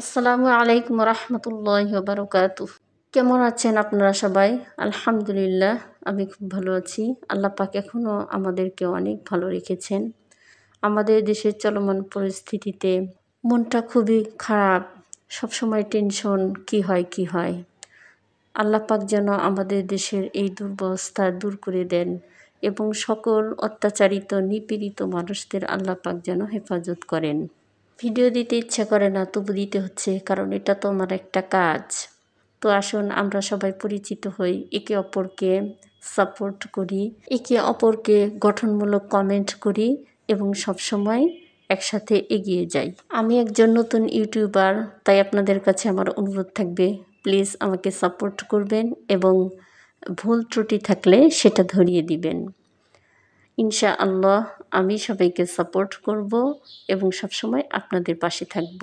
আসসালামু আলাইকুম রহমতুল্লাহ বারকাত কেমন আছেন আপনারা সবাই আলহামদুলিল্লাহ আমি খুব ভালো আছি আল্লাহ পাক এখনও আমাদেরকে অনেক ভালো রেখেছেন আমাদের দেশের চলমান পরিস্থিতিতে মনটা খুবই খারাপ সবসময় টেনশন কি হয় কি হয় আল্লাহ পাক যেন আমাদের দেশের এই দুর্বস্থা দূর করে দেন এবং সকল অত্যাচারিত নিপীড়িত মানুষদের আল্লাহ পাক যেন হেফাজত করেন ভিডিও দিতে ইচ্ছা করে না তবু দিতে হচ্ছে কারণ এটা তো আমার একটা কাজ তো আসুন আমরা সবাই পরিচিত হই একে অপরকে সাপোর্ট করি একে অপরকে গঠনমূলক কমেন্ট করি এবং সবসময় একসাথে এগিয়ে যাই আমি একজন নতুন ইউটিউবার তাই আপনাদের কাছে আমার অনুরোধ থাকবে প্লিজ আমাকে সাপোর্ট করবেন এবং ভুল ত্রুটি থাকলে সেটা ধরিয়ে দিবেন ইনশা আল্লাহ আমি সবাইকে সাপোর্ট করব এবং সবসময় আপনাদের পাশে থাকব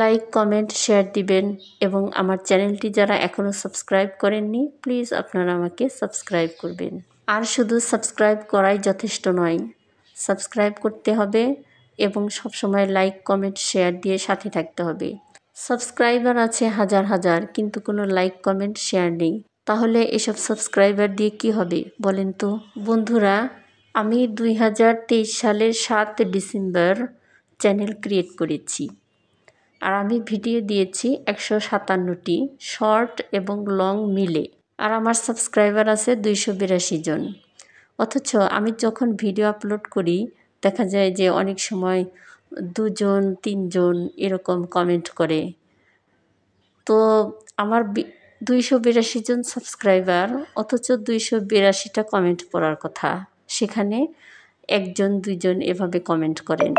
লাইক কমেন্ট শেয়ার দিবেন এবং আমার চ্যানেলটি যারা এখনও সাবস্ক্রাইব করেননি প্লিজ আপনারা আমাকে সাবস্ক্রাইব করবেন আর শুধু সাবস্ক্রাইব করাই যথেষ্ট নয় সাবস্ক্রাইব করতে হবে এবং সবসময় লাইক কমেন্ট শেয়ার দিয়ে সাথে থাকতে হবে সাবস্ক্রাইবার আছে হাজার হাজার কিন্তু কোনো লাইক কমেন্ট শেয়ার নেই তাহলে এসব সাবস্ক্রাইবার দিয়ে কি হবে বলেন তো বন্ধুরা আমি দুই হাজার তেইশ সালের সাত ডিসেম্বর চ্যানেল ক্রিয়েট করেছি আর আমি ভিডিও দিয়েছি একশো সাতান্নটি শর্ট এবং লং মিলে আর আমার সাবস্ক্রাইবার আছে দুইশো বিরাশি জন অথচ আমি যখন ভিডিও আপলোড করি দেখা যায় যে অনেক সময় দুজন তিনজন এরকম কমেন্ট করে তো আমার দুইশো বিরাশি জন সাবস্ক্রাইবার অথচ দুইশো বিরাশিটা কমেন্ট পড়ার কথা সেখানে একজন দুজন এভাবে কমেন্ট করেন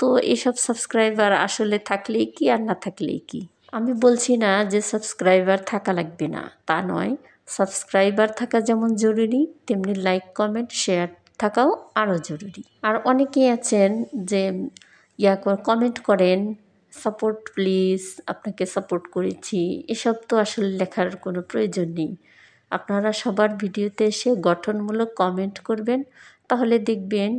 তো এসব সাবস্ক্রাইবার আসলে থাকলেই কি আর না থাকলেই কি আমি বলছি না যে সাবস্ক্রাইবার থাকা লাগবে না তা নয় সাবস্ক্রাইবার থাকা যেমন জরুরি তেমনি লাইক কমেন্ট শেয়ার থাকাও আরও জরুরি আর অনেকেই আছেন যে ইয়া কমেন্ট করেন সাপোর্ট প্লিজ আপনাকে সাপোর্ট করেছি এসব তো আসলে লেখার কোনো প্রয়োজন নেই আপনারা সবার ভিডিওতে এসে গঠনমূলক কমেন্ট করবেন তাহলে দেখবেন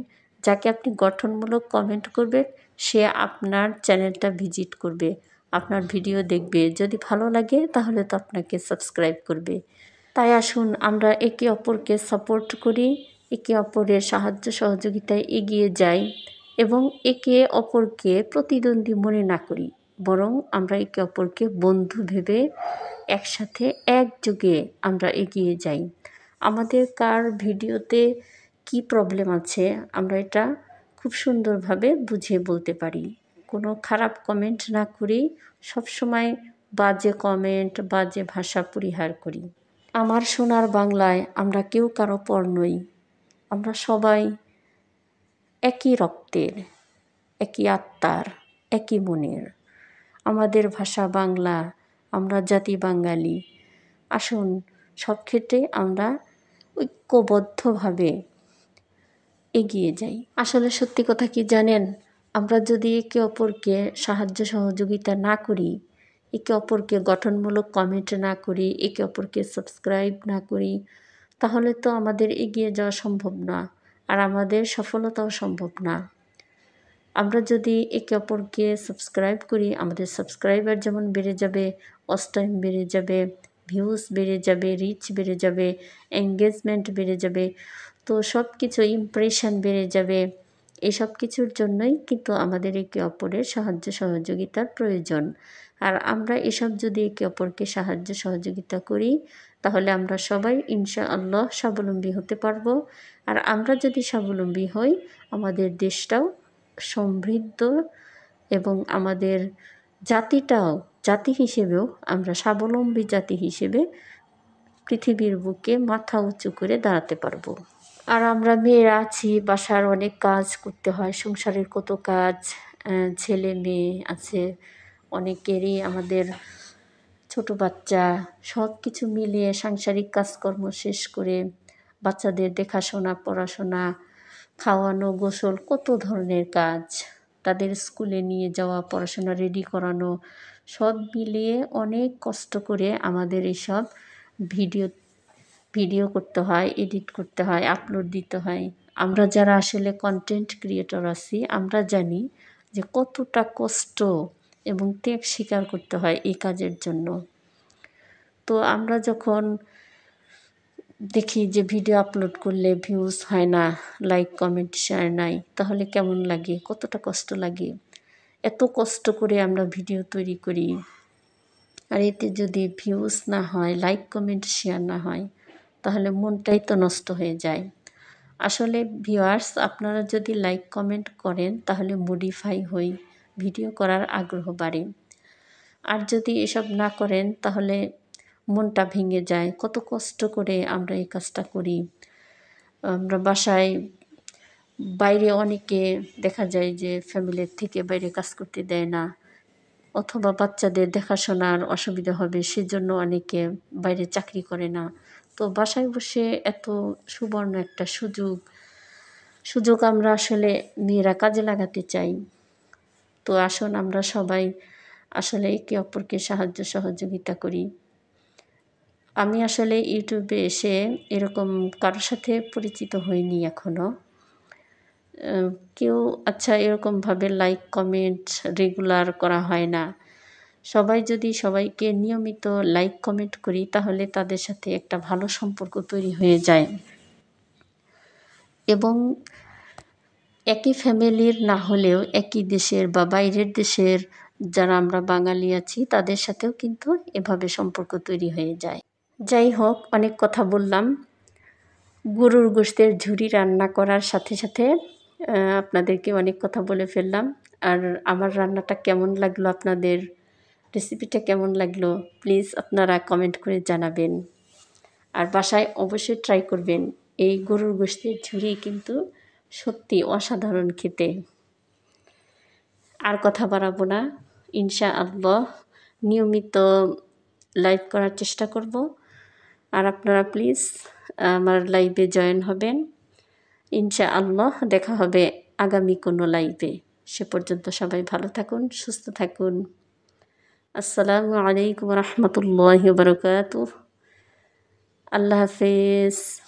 যাকে আপনি গঠনমূলক কমেন্ট করবেন সে আপনার চ্যানেলটা ভিজিট করবে আপনার ভিডিও দেখবে যদি ভালো লাগে তাহলে তো আপনাকে সাবস্ক্রাইব করবে তাই আসুন আমরা একে অপরকে সাপোর্ট করি একে অপরের সাহায্য সহযোগিতায় এগিয়ে যাই এবং একে অপরকে প্রতিদ্বন্দ্বী মনে না করি বরং আমরা একে অপরকে বন্ধু ভেবে একসাথে একযোগে আমরা এগিয়ে যাই আমাদের কার ভিডিওতে কি প্রবলেম আছে আমরা এটা খুব সুন্দরভাবে বুঝিয়ে বলতে পারি কোনো খারাপ কমেন্ট না করেই সবসময় বাজে কমেন্ট বাজে ভাষা পরিহার করি আমার সোনার বাংলায় আমরা কেউ কারো পর নই আমরা সবাই একই রক্তের একই আত্মার একই মনের আমাদের ভাষা বাংলা আমরা জাতি বাঙালি আসুন সব ক্ষেত্রে আমরা ঐক্যবদ্ধভাবে এগিয়ে যাই আসলে সত্যি কথা কি জানেন আমরা যদি একে অপরকে সাহায্য সহযোগিতা না করি একে অপরকে গঠনমূলক কমেন্ট না করি একে অপরকে সাবস্ক্রাইব না করি তাহলে তো আমাদের এগিয়ে যাওয়া সম্ভব না আর আমাদের সফলতাও সম্ভব না আমরা যদি একে অপরকে সাবস্ক্রাইব করি আমাদের সাবস্ক্রাইবার যেমন বেড়ে যাবে অস্টাইম বেড়ে যাবে ভিউজ বেড়ে যাবে রিচ বেড়ে যাবে এঙ্গেজমেন্ট বেড়ে যাবে তো সব কিছু ইমপ্রেশন বেড়ে যাবে এসব কিছুর জন্যই কিন্তু আমাদের একে অপরের সাহায্য সহযোগিতার প্রয়োজন আর আমরা এসব যদি একে অপরকে সাহায্য সহযোগিতা করি তাহলে আমরা সবাই ইনশা আল্লাহ স্বাবলম্বী হতে পারবো আর আমরা যদি স্বাবলম্বী হই আমাদের দেশটাও সমৃদ্ধ এবং আমাদের জাতিটাও জাতি হিসেবেও আমরা স্বাবলম্বী জাতি হিসেবে পৃথিবীর বুকে মাথা উঁচু করে দাঁড়াতে পারবো আর আমরা মেয়েরা আছি বাসার অনেক কাজ করতে হয় সংসারের কত কাজ ছেলে মেয়ে আছে অনেকেরই আমাদের ছোট বাচ্চা সব কিছু মিলিয়ে সাংসারিক কাজকর্ম শেষ করে বাচ্চাদের দেখাশোনা পড়াশোনা খাওয়ানো গোসল কত ধরনের কাজ তাদের স্কুলে নিয়ে যাওয়া পড়াশোনা রেডি করানো সব মিলিয়ে অনেক কষ্ট করে আমাদের এইসব ভিডিও ভিডিও করতে হয় এডিট করতে হয় আপলোড দিতে হয় আমরা যারা আসলে কন্টেন্ট ক্রিয়েটর আছি আমরা জানি যে কতটা কষ্ট এবং ত্যাগ স্বীকার করতে হয় এই কাজের জন্য তো আমরা যখন দেখি যে ভিডিও আপলোড করলে ভিউজ হয় না লাইক কমেন্ট শেয়ার নাই তাহলে কেমন লাগে কতটা কষ্ট লাগে এত কষ্ট করে আমরা ভিডিও তৈরি করি আর এতে যদি ভিউজ না হয় লাইক কমেন্ট শেয়ার না হয় তাহলে মনটাই তো নষ্ট হয়ে যায় আসলে ভিউয়ার্স আপনারা যদি লাইক কমেন্ট করেন তাহলে মডিফাই হই ভিডিও করার আগ্রহ বাড়ে আর যদি এসব না করেন তাহলে মনটা ভেঙে যায় কত কষ্ট করে আমরা এই কাজটা করি আমরা বাসায় বাইরে অনেকে দেখা যায় যে ফ্যামিলির থেকে বাইরে কাজ করতে দেয় না অথবা বাচ্চাদের দেখাশোনার অসুবিধা হবে সেজন্য অনেকে বাইরে চাকরি করে না তো বাসায় বসে এত সুবর্ণ একটা সুযোগ সুযোগ আমরা আসলে মেয়েরা কাজে লাগাতে চাই তো আসুন আমরা সবাই আসলে একে অপরকে সাহায্য সহযোগিতা করি আমি আসলে ইউটিউবে এসে এরকম কারোর সাথে পরিচিত হইনি এখনও কেউ আচ্ছা এরকমভাবে লাইক কমেন্ট রেগুলার করা হয় না সবাই যদি সবাইকে নিয়মিত লাইক কমেন্ট করি তাহলে তাদের সাথে একটা ভালো সম্পর্ক তৈরি হয়ে যায় এবং একই ফ্যামিলির না হলেও একই দেশের বা বাইরের দেশের যারা আমরা বাঙালি আছি তাদের সাথেও কিন্তু এভাবে সম্পর্ক তৈরি হয়ে যায় যাই হোক অনেক কথা বললাম গরুর গোষ্ঠের ঝুড়ি রান্না করার সাথে সাথে আপনাদেরকে অনেক কথা বলে ফেললাম আর আমার রান্নাটা কেমন লাগলো আপনাদের রেসিপিটা কেমন লাগলো প্লিজ আপনারা কমেন্ট করে জানাবেন আর বাসায় অবশ্যই ট্রাই করবেন এই গরুর গোষ্ঠীর ঝুড়ি কিন্তু সত্যি অসাধারণ খেতে আর কথা বাড়াবো না ইনশা আল্লাহ নিয়মিত লাইভ করার চেষ্টা করব আর আপনারা প্লিজ আমার লাইভে জয়েন হবেন ইনশা আল্লাহ দেখা হবে আগামী কোনো লাইভে সে পর্যন্ত সবাই ভালো থাকুন সুস্থ থাকুন আসসালামু আলাইকুম রহমতুল্লাহ বারকাত আল্লাহ হাফেজ